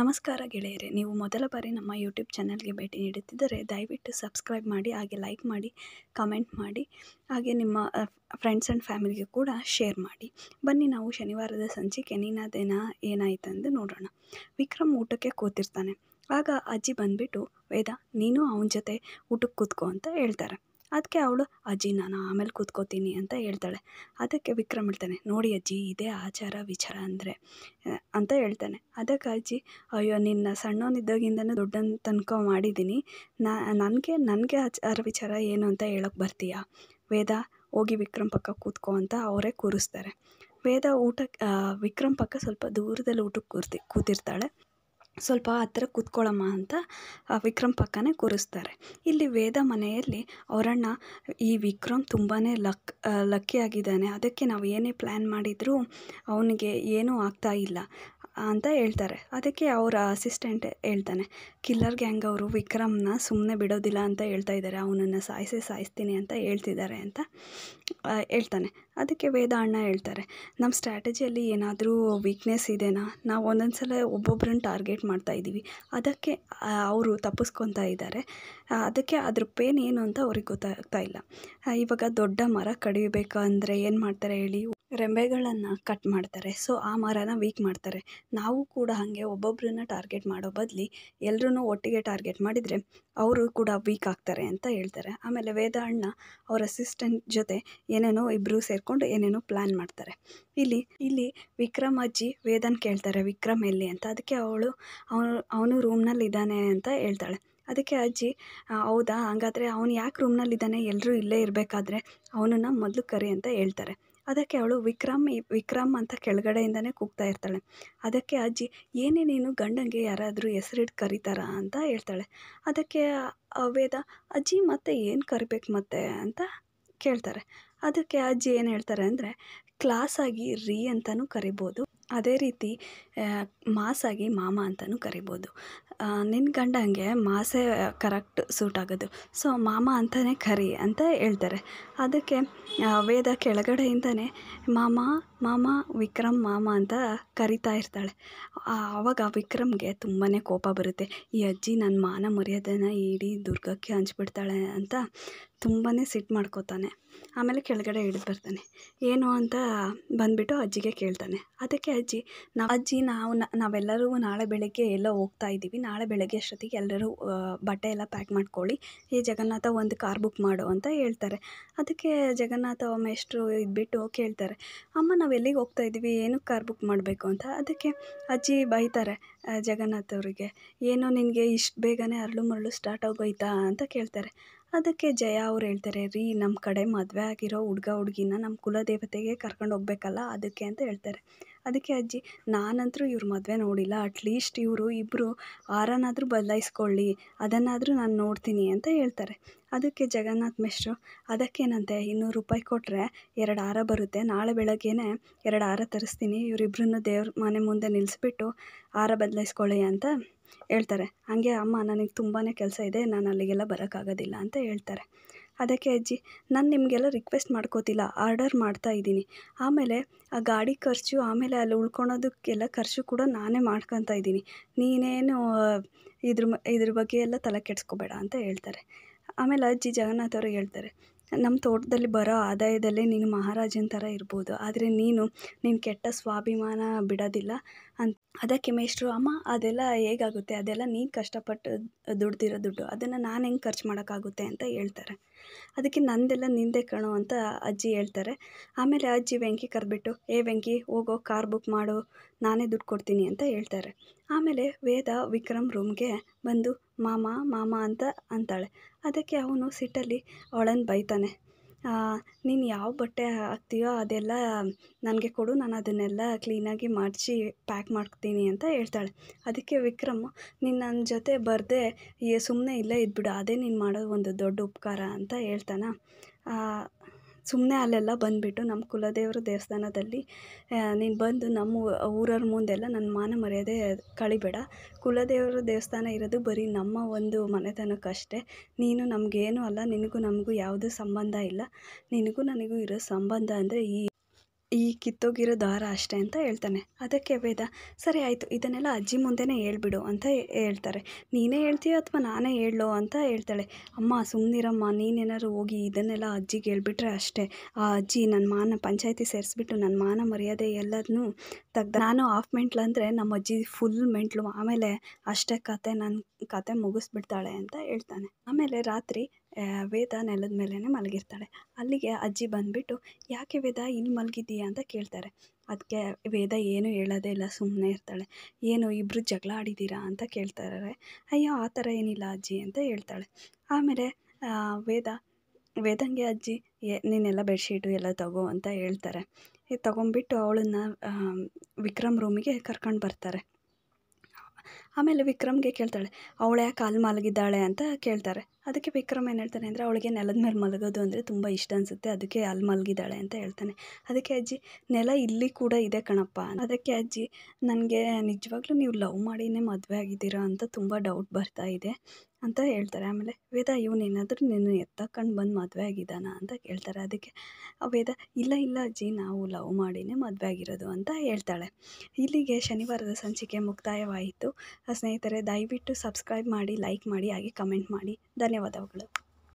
ನಮಸ್ಕಾರ ಗೆಳೆಯರೆ ನೀವು ಮೊದಲ ಬಾರಿ ನಮ್ಮ ಯೂಟ್ಯೂಬ್ ಚಾನಲ್ಗೆ ಭೇಟಿ ನೀಡುತ್ತಿದ್ದರೆ ದಯವಿಟ್ಟು ಸಬ್ಸ್ಕ್ರೈಬ್ ಮಾಡಿ ಹಾಗೆ ಲೈಕ್ ಮಾಡಿ ಕಮೆಂಟ್ ಮಾಡಿ ಹಾಗೆ ನಿಮ್ಮ ಫ್ರೆಂಡ್ಸ್ ಆ್ಯಂಡ್ ಫ್ಯಾಮಿಲಿಗೆ ಕೂಡ ಶೇರ್ ಮಾಡಿ ಬನ್ನಿ ನಾವು ಶನಿವಾರದ ಸಂಜೆ ದಿನ ಏನಾಯಿತು ಏನಾಯ್ತಂದು ನೋಡೋಣ ವಿಕ್ರಮ್ ಊಟಕ್ಕೆ ಕೂತಿರ್ತಾನೆ ಆಗ ಅಜ್ಜಿ ಬಂದುಬಿಟ್ಟು ವೇದ ನೀನು ಅವನ ಜೊತೆ ಊಟಕ್ಕೆ ಕೂತ್ಕೋ ಅಂತ ಹೇಳ್ತಾರೆ ಅದಕ್ಕೆ ಅವಳು ಅಜ್ಜಿ ನಾನು ಆಮೇಲೆ ಕೂತ್ಕೋತೀನಿ ಅಂತ ಹೇಳ್ತಾಳೆ ಅದಕ್ಕೆ ವಿಕ್ರಮ್ ಹೇಳ್ತಾನೆ ನೋಡಿ ಅಜ್ಜಿ ಇದೇ ಆಚಾರ ವಿಚಾರ ಅಂದರೆ ಅಂತ ಹೇಳ್ತಾನೆ ಅದಕ್ಕೆ ಅಜ್ಜಿ ಅಯ್ಯೋ ನಿನ್ನ ಸಣ್ಣವನಿದ್ದಾಗಿಂದನೂ ದೊಡ್ಡನ ತನಕ ಮಾಡಿದ್ದೀನಿ ನನಗೆ ನನಗೆ ಆಚಾರ ವಿಚಾರ ಏನು ಅಂತ ಹೇಳೋಕೆ ಬರ್ತೀಯಾ ವೇದ ಹೋಗಿ ವಿಕ್ರಮ್ ಪಕ್ಕ ಕೂತ್ಕೋ ಅಂತ ಅವರೇ ಕೂರಿಸ್ತಾರೆ ವೇದ ಊಟಕ್ಕೆ ವಿಕ್ರಮ್ ಪಕ್ಕ ಸ್ವಲ್ಪ ದೂರದಲ್ಲಿ ಊಟಕ್ಕೆ ಕೂರ್ತಿ ಕೂತಿರ್ತಾಳೆ ಸ್ವಲ್ಪ ಹತ್ತಿರ ಕೂತ್ಕೊಳ್ಳಮ್ಮ ಅಂತ ವಿಕ್ರಮ್ ಪಕ್ಕನೇ ಕೂರಿಸ್ತಾರೆ ಇಲ್ಲಿ ವೇದ ಮನೆಯಲ್ಲಿ ಅವರಣ್ಣ ಈ ವಿಕ್ರಮ್ ತುಂಬಾ ಲಕ್ ಲಕ್ಕಿ ಆಗಿದ್ದಾನೆ ಅದಕ್ಕೆ ನಾವು ಏನೇ ಪ್ಲ್ಯಾನ್ ಮಾಡಿದರೂ ಅವನಿಗೆ ಏನೂ ಆಗ್ತಾ ಇಲ್ಲ ಅಂತ ಹೇಳ್ತಾರೆ ಅದಕ್ಕೆ ಅವರ ಅಸಿಸ್ಟೆಂಟ್ ಹೇಳ್ತಾನೆ ಕಿಲ್ಲರ್ ಗ್ಯಾಂಗ್ ಅವರು ವಿಕ್ರಮ್ನ ಸುಮ್ಮನೆ ಬಿಡೋದಿಲ್ಲ ಅಂತ ಹೇಳ್ತಾ ಇದ್ದಾರೆ ಅವನನ್ನು ಸಾಯಿಸಿ ಸಾಯಿಸ್ತೀನಿ ಅಂತ ಹೇಳ್ತಿದ್ದಾರೆ ಅಂತ ಹೇಳ್ತಾನೆ ಅದಕ್ಕೆ ವೇದ ಅಣ್ಣ ಹೇಳ್ತಾರೆ ನಮ್ಮ ಸ್ಟ್ರಾಟಜಿಯಲ್ಲಿ ಏನಾದರೂ ವೀಕ್ನೆಸ್ ಇದೆನಾ ನಾವು ಒಂದೊಂದು ಸಲ ಒಬ್ಬೊಬ್ಬರನ್ನು ಟಾರ್ಗೆಟ್ ಮಾಡ್ತಾ ಇದ್ದೀವಿ ಅದಕ್ಕೆ ಅವರು ತಪ್ಪಿಸ್ಕೊತಾ ಇದ್ದಾರೆ ಅದಕ್ಕೆ ಅದ್ರ ಪೇನ್ ಏನು ಅಂತ ಅವ್ರಿಗೆ ಗೊತ್ತಾಗ್ತಾ ಇಲ್ಲ ಇವಾಗ ದೊಡ್ಡ ಮರ ಕಡಿಬೇಕಂದ್ರೆ ಏನು ಮಾಡ್ತಾರೆ ಹೇಳಿ ರೆಂಬೆಗಳನ್ನು ಕಟ್ ಮಾಡ್ತಾರೆ ಸೊ ಆ ಮರನ ವೀಕ್ ಮಾಡ್ತಾರೆ ನಾವು ಕೂಡ ಹಾಗೆ ಒಬ್ಬೊಬ್ಬರನ್ನ ಟಾರ್ಗೆಟ್ ಮಾಡೋ ಬದಲಿ ಎಲ್ಲರೂ ಒಟ್ಟಿಗೆ ಟಾರ್ಗೆಟ್ ಮಾಡಿದರೆ ಅವರು ಕೂಡ ವೀಕ್ ಆಗ್ತಾರೆ ಅಂತ ಹೇಳ್ತಾರೆ ಆಮೇಲೆ ವೇದ ಅಣ್ಣ ಅವ್ರ ಅಸಿಸ್ಟೆಂಟ್ ಜೊತೆ ಏನೇನೋ ಇಬ್ಬರು ಸೇರಿಕೊಂಡು ಏನೇನೋ ಪ್ಲ್ಯಾನ್ ಮಾಡ್ತಾರೆ ಇಲ್ಲಿ ಇಲ್ಲಿ ವಿಕ್ರಮ್ ಅಜ್ಜಿ ವೇದನ್ ಕೇಳ್ತಾರೆ ವಿಕ್ರಮ್ ಎಲ್ಲಿ ಅಂತ ಅದಕ್ಕೆ ಅವಳು ಅವನು ಅವನು ರೂಮ್ನಲ್ಲಿ ಇದ್ದಾನೆ ಅಂತ ಹೇಳ್ತಾಳೆ ಅದಕ್ಕೆ ಅಜ್ಜಿ ಹೌದಾ ಹಾಗಾದರೆ ಅವನು ಯಾಕೆ ರೂಮ್ನಲ್ಲಿದ್ದಾನೆ ಎಲ್ಲರೂ ಇಲ್ಲೇ ಇರಬೇಕಾದ್ರೆ ಅವನನ್ನು ಮೊದಲು ಕರಿ ಅಂತ ಹೇಳ್ತಾರೆ ಅದಕ್ಕೆ ಅವಳು ವಿಕ್ರಮ್ ವಿಕ್ರಮ್ ಅಂತ ಕೆಳಗಡೆಯಿಂದನೇ ಕೂಗ್ತಾ ಇರ್ತಾಳೆ ಅದಕ್ಕೆ ಅಜ್ಜಿ ಏನೇ ನೀನು ಯಾರಾದರೂ ಹೆಸರಿಟ್ಟು ಕರೀತಾರ ಅಂತ ಹೇಳ್ತಾಳೆ ಅದಕ್ಕೆ ವೇದ ಅಜ್ಜಿ ಮತ್ತೆ ಏನು ಕರಿಬೇಕು ಮತ್ತೆ ಅಂತ ಕೇಳ್ತಾರೆ ಅದಕ್ಕೆ ಅಜ್ಜಿ ಏನು ಹೇಳ್ತಾರೆ ಅಂದರೆ ಕ್ಲಾಸಾಗಿ ರೀ ಅಂತಲೂ ಕರಿಬೋದು ಅದೇ ರೀತಿ ಮಾಸಾಗಿ ಮಾಮ ಅಂತಲೂ ಕರಿಬೋದು ನಿನ್ನ ಗಂಡಂಗೆ ಮಾಸೆ ಕರೆಕ್ಟ್ ಸೂಟ್ ಆಗೋದು ಸೊ ಮಾಮ ಅಂತಲೇ ಕರಿ ಅಂತ ಹೇಳ್ತಾರೆ ಅದಕ್ಕೆ ವೇದ ಕೆಳಗಡೆಯಿಂದನೇ ಮಾಮ ಮಾಮ ವಿಕ್ರಮ್ ಮಾಮ ಅಂತ ಕರಿತಾ ಇರ್ತಾಳೆ ಆವಾಗ ವಿಕ್ರಮ್ಗೆ ತುಂಬಾ ಕೋಪ ಬರುತ್ತೆ ಈ ಅಜ್ಜಿ ನನ್ನ ಮಾನ ಮರ್ಯಾದೆನ ಇಡೀ ದುರ್ಗಕ್ಕೆ ಹಂಚ್ಬಿಡ್ತಾಳೆ ಅಂತ ತುಂಬಾ ಸಿಟ್ಟು ಮಾಡ್ಕೋತಾನೆ ಆಮೇಲೆ ಕೆಳಗಡೆ ಇಳಿದು ಬರ್ತಾನೆ ಏನು ಅಂತ ಬಂದುಬಿಟ್ಟು ಅಜ್ಜಿಗೆ ಕೇಳ್ತಾನೆ ಅದಕ್ಕೆ ಅಜ್ಜಿ ನಾವು ಅಜ್ಜಿ ನಾವು ನಾವೆಲ್ಲರೂ ನಾಳೆ ಬೆಳಗ್ಗೆ ಎಲ್ಲೋ ಹೋಗ್ತಾ ಇದ್ದೀವಿ ನಾಳೆ ಬೆಳಗ್ಗೆ ಅಷ್ಟೊತ್ತಿಗೆ ಎಲ್ಲರೂ ಬಟ್ಟೆ ಎಲ್ಲ ಪ್ಯಾಕ್ ಮಾಡ್ಕೊಳ್ಳಿ ಈ ಜಗನ್ನಾಥ ಒಂದು ಕಾರ್ ಬುಕ್ ಮಾಡು ಅಂತ ಹೇಳ್ತಾರೆ ಅದಕ್ಕೆ ಜಗನ್ನಾಥ ಎಷ್ಟು ಇದ್ಬಿಟ್ಟು ಕೇಳ್ತಾರೆ ಅಮ್ಮ ನಾವು ಎಲ್ಲಿಗೆ ಹೋಗ್ತಾ ಇದ್ದೀವಿ ಏನಕ್ಕೆ ಕಾರ್ ಬುಕ್ ಮಾಡಬೇಕು ಅಂತ ಅದಕ್ಕೆ ಅಜ್ಜಿ ಬೈತಾರೆ ಜಗನ್ನಾಥ ಅವರಿಗೆ ಏನೋ ನಿನಗೆ ಇಷ್ಟು ಬೇಗನೆ ಅರಳು ಮರಳು ಸ್ಟಾರ್ಟ್ ಆಗೋಯ್ತಾ ಅಂತ ಕೇಳ್ತಾರೆ ಅದಕ್ಕೆ ಜಯ ಅವ್ರು ಹೇಳ್ತಾರೆ ರೀ ನಮ್ಮ ಕಡೆ ಮದುವೆ ಆಗಿರೋ ಹುಡ್ಗ ಹುಡುಗಿನ ನಮ್ಮ ಕುಲದೇವತೆಗೆ ಕರ್ಕೊಂಡು ಹೋಗ್ಬೇಕಲ್ಲ ಅದಕ್ಕೆ ಅಂತ ಹೇಳ್ತಾರೆ ಅದಕ್ಕೆ ಅಜ್ಜಿ ನಾನಂತೂ ಇವ್ರ ಮದುವೆ ನೋಡಿಲ್ಲ ಅಟ್ಲೀಸ್ಟ್ ಇವರು ಇಬ್ಬರು ಆರನಾದರೂ ಬದಲಾಯಿಸ್ಕೊಳ್ಳಿ ಅದನ್ನಾದರೂ ನಾನು ನೋಡ್ತೀನಿ ಅಂತ ಹೇಳ್ತಾರೆ ಅದಕ್ಕೆ ಜಗನ್ನಾಥ್ ಮಿಶ್ರು ಅದಕ್ಕೇನಂತೆ ಇನ್ನೂರು ರೂಪಾಯಿ ಕೊಟ್ಟರೆ ಎರಡು ಹಾರ ಬರುತ್ತೆ ನಾಳೆ ಬೆಳಗ್ಗೆನೇ ಎರಡು ಹಾರ ತರಿಸ್ತೀನಿ ಇವರಿಬ್ಬರನ್ನು ದೇವ್ರ ಮನೆ ಮುಂದೆ ನಿಲ್ಲಿಸ್ಬಿಟ್ಟು ಹಾರ ಬದಲಾಯಿಸ್ಕೊಳ್ಳಿ ಅಂತ ಹೇಳ್ತಾರೆ ಹಾಗೆ ಅಮ್ಮ ನನಗೆ ತುಂಬಾ ಕೆಲಸ ಇದೆ ನಾನು ಅಲ್ಲಿಗೆಲ್ಲ ಬರೋಕ್ಕಾಗೋದಿಲ್ಲ ಅಂತ ಹೇಳ್ತಾರೆ ಅದಕ್ಕೆ ಅಜ್ಜಿ ನಾನು ನಿಮಗೆಲ್ಲ ರಿಕ್ವೆಸ್ಟ್ ಮಾಡ್ಕೋತಿಲ್ಲ ಆರ್ಡರ್ ಮಾಡ್ತಾ ಇದ್ದೀನಿ ಆಮೇಲೆ ಆ ಗಾಡಿ ಖರ್ಚು ಆಮೇಲೆ ಅಲ್ಲಿ ಉಳ್ಕೊಳೋದಕ್ಕೆಲ್ಲ ಖರ್ಚು ಕೂಡ ನಾನೇ ಮಾಡ್ಕೊತಾ ಇದ್ದೀನಿ ನೀನೇನು ಇದ್ರ ಇದ್ರ ಬಗ್ಗೆ ಎಲ್ಲ ತಲೆ ಕೆಡಿಸ್ಕೋಬೇಡ ಅಂತ ಹೇಳ್ತಾರೆ ಆಮೇಲೆ ಅಜ್ಜಿ ಜಗನ್ನಾಥ್ ಹೇಳ್ತಾರೆ ನಮ್ಮ ತೋಟದಲ್ಲಿ ಬರೋ ಆದಾಯದಲ್ಲೇ ನೀನು ಮಹಾರಾಜನ ಥರ ಇರ್ಬೋದು ಆದರೆ ನೀನು ನಿನ್ನ ಕೆಟ್ಟ ಸ್ವಾಭಿಮಾನ ಬಿಡೋದಿಲ್ಲ ಅಂತ ಅದಕ್ಕೆ ಮೇಷ್ಟ್ರು ಅಮ್ಮ ಅದೆಲ್ಲ ಹೇಗಾಗುತ್ತೆ ಅದೆಲ್ಲ ನೀನು ಕಷ್ಟಪಟ್ಟು ದುಡ್ದಿರೋ ದುಡ್ಡು ಅದನ್ನು ನಾನು ಹೆಂಗೆ ಖರ್ಚು ಮಾಡೋಕ್ಕಾಗುತ್ತೆ ಅಂತ ಹೇಳ್ತಾರೆ ಅದಕ್ಕೆ ನಂದೆಲ್ಲ ನಿಂದೆ ಕಣೋ ಅಂತ ಅಜ್ಜಿ ಹೇಳ್ತಾರೆ ಆಮೇಲೆ ಅಜ್ಜಿ ವೆಂಕಿ ಕರೆದ್ಬಿಟ್ಟು ಏ ವೆಂಕಿ ಹೋಗೋ ಕಾರ್ ಬುಕ್ ಮಾಡು ನಾನೇ ದುಡ್ಡು ಕೊಡ್ತೀನಿ ಅಂತ ಹೇಳ್ತಾರೆ ಆಮೇಲೆ ವೇದ ವಿಕ್ರಮ್ ರೂಮ್ಗೆ ಬಂದು ಮಾಮ ಮಾಮ ಅಂತ ಅಂತಾಳೆ ಅದಕ್ಕೆ ಅವನು ಸಿಟ್ಟಲ್ಲಿ ಅವಳನ್ನು ಬೈತಾನೆ ನೀನು ಯಾವ ಬಟ್ಟೆ ಹಾಕ್ತೀಯೋ ಅದೆಲ್ಲ ನನಗೆ ಕೊಡು ನಾನು ಅದನ್ನೆಲ್ಲ ಕ್ಲೀನಾಗಿ ಮಾಡಿಸಿ ಪ್ಯಾಕ್ ಮಾಡ್ತೀನಿ ಅಂತ ಹೇಳ್ತಾಳೆ ಅದಕ್ಕೆ ವಿಕ್ರಮ್ ನೀನು ನನ್ನ ಜೊತೆ ಬರದೆ ಸುಮ್ಮನೆ ಇಲ್ಲೇ ಇದ್ಬಿಡು ಅದೇ ನೀನು ಮಾಡೋ ಒಂದು ದೊಡ್ಡ ಉಪಕಾರ ಅಂತ ಹೇಳ್ತಾನೆ ಸುಮ್ಮನೆ ಅಲ್ಲೆಲ್ಲ ಬಂದುಬಿಟ್ಟು ನಮ್ಮ ಕುಲದೇವ್ರ ದೇವಸ್ಥಾನದಲ್ಲಿ ನೀನು ಬಂದು ನಮ್ಮ ಊರವ್ರ ಮುಂದೆಲ್ಲ ನನ್ನ ಮಾನ ಮರ್ಯಾದೆ ಕಳಿಬೇಡ ಕುಲದೇವರ ದೇವಸ್ಥಾನ ಇರೋದು ಬರೀ ನಮ್ಮ ಒಂದು ಮನೆತನಕ್ಕಷ್ಟೇ ನೀನು ನಮಗೇನು ಅಲ್ಲ ನಿನಗೂ ನಮಗೂ ಯಾವುದೂ ಸಂಬಂಧ ಇಲ್ಲ ನಿನಗೂ ನನಗೂ ಇರೋ ಸಂಬಂಧ ಅಂದರೆ ಈ ಈ ಕಿತ್ತೋಗಿರೋ ದಾರ ಅಷ್ಟೇ ಅಂತ ಹೇಳ್ತಾನೆ ಅದಕ್ಕೆ ವೇದ ಸರಿ ಆಯಿತು ಇದನ್ನೆಲ್ಲ ಅಜ್ಜಿ ಮುಂದೆನೇ ಹೇಳ್ಬಿಡು ಅಂತ ಹೇಳ್ತಾರೆ ನೀನೇ ಹೇಳ್ತೀಯೋ ಅಥವಾ ನಾನೇ ಹೇಳೋ ಅಂತ ಹೇಳ್ತಾಳೆ ಅಮ್ಮ ಸುಮ್ಮನಿರಮ್ಮ ನೀನೇನಾದ್ರು ಹೋಗಿ ಇದನ್ನೆಲ್ಲ ಅಜ್ಜಿಗೆ ಹೇಳ್ಬಿಟ್ರೆ ಅಷ್ಟೇ ಆ ಅಜ್ಜಿ ನನ್ನ ಮಾನ ಪಂಚಾಯತಿ ಸೇರಿಸ್ಬಿಟ್ಟು ನನ್ನ ಮಾನ ಮರ್ಯಾದೆ ಎಲ್ಲದನ್ನೂ ತೆಗ್ದು ನಾನು ಆಫ್ ಮೆಂಟ್ಲು ಅಂದರೆ ನಮ್ಮ ಅಜ್ಜಿ ಫುಲ್ ಮೆಂಟ್ಲು ಆಮೇಲೆ ಅಷ್ಟೇ ಕತೆ ನನ್ನ ಕತೆ ಮುಗಿಸ್ಬಿಡ್ತಾಳೆ ಅಂತ ಹೇಳ್ತಾನೆ ಆಮೇಲೆ ರಾತ್ರಿ ವೇದ ನೆಲದ ಮೇಲೇ ಮಲಗಿರ್ತಾಳೆ ಅಲ್ಲಿಗೆ ಅಜ್ಜಿ ಬಂದುಬಿಟ್ಟು ಯಾಕೆ ವೇದ ಇಲ್ಲಿ ಮಲಗಿದ್ದೀಯಾ ಅಂತ ಕೇಳ್ತಾರೆ ಅದಕ್ಕೆ ವೇದ ಏನು ಹೇಳೋದೇ ಇಲ್ಲ ಸುಮ್ಮನೆ ಇರ್ತಾಳೆ ಏನು ಇಬ್ಬರು ಜಗಳ ಆಡಿದ್ದೀರಾ ಅಂತ ಕೇಳ್ತಾರೆ ಅಯ್ಯೋ ಆ ಥರ ಏನಿಲ್ಲ ಅಜ್ಜಿ ಅಂತ ಹೇಳ್ತಾಳೆ ಆಮೇಲೆ ವೇದ ವೇದಂಗೆ ಅಜ್ಜಿ ಏ ನೀನೆಲ್ಲ ಬೆಡ್ಶೀಟು ಎಲ್ಲ ತಗೋ ಅಂತ ಹೇಳ್ತಾರೆ ತಗೊಂಬಿಟ್ಟು ಅವಳನ್ನು ವಿಕ್ರಮ್ ರೂಮಿಗೆ ಕರ್ಕೊಂಡು ಬರ್ತಾರೆ ಆಮೇಲೆ ವಿಕ್ರಮ್ಗೆ ಕೇಳ್ತಾಳೆ ಅವಳು ಯಾಕೆ ಅಲ್ಲಿ ಮಲಗಿದ್ದಾಳೆ ಅಂತ ಕೇಳ್ತಾರೆ ಅದಕ್ಕೆ ವಿಕ್ರಮ್ ಏನು ಹೇಳ್ತಾನೆ ಅಂದರೆ ಅವಳಿಗೆ ನೆಲದ ಮೇಲೆ ಮಲಗೋದು ಅಂದರೆ ತುಂಬ ಇಷ್ಟ ಅನಿಸುತ್ತೆ ಅದಕ್ಕೆ ಅಲ್ಲಿ ಮಲಗಿದ್ದಾಳೆ ಅಂತ ಹೇಳ್ತಾನೆ ಅದಕ್ಕೆ ಅಜ್ಜಿ ನೆಲ ಇಲ್ಲಿ ಕೂಡ ಇದೆ ಕಣಪ್ಪ ಅದಕ್ಕೆ ಅಜ್ಜಿ ನನಗೆ ನಿಜವಾಗ್ಲೂ ನೀವು ಲವ್ ಮಾಡಿನೇ ಮದುವೆ ಆಗಿದ್ದೀರಾ ಅಂತ ತುಂಬ ಡೌಟ್ ಬರ್ತಾ ಇದೆ ಅಂತ ಹೇಳ್ತಾರೆ ಆಮೇಲೆ ವೇದ ಇವನೇನಾದರೂ ನಿನ್ನ ಎತ್ತಕೊಂಡು ಬಂದು ಮದುವೆ ಆಗಿದ್ದಾನ ಅಂತ ಕೇಳ್ತಾರೆ ಅದಕ್ಕೆ ವೇದ ಇಲ್ಲ ಇಲ್ಲ ಅಜ್ಜಿ ನಾವು ಲವ್ ಮಾಡಿನೇ ಮದುವೆ ಆಗಿರೋದು ಅಂತ ಹೇಳ್ತಾಳೆ ಇಲ್ಲಿಗೆ ಶನಿವಾರದ ಸಂಚಿಕೆ ಮುಕ್ತಾಯವಾಯಿತು ಸ್ನೇಹಿತರೆ ದಯವಿಟ್ಟು ಸಬ್ಸ್ಕ್ರೈಬ್ ಮಾಡಿ ಲೈಕ್ ಮಾಡಿ ಹಾಗೆ ಕಮೆಂಟ್ ಮಾಡಿ ಧನ್ಯವಾದ ಧನ್ಯವಾದಗಳು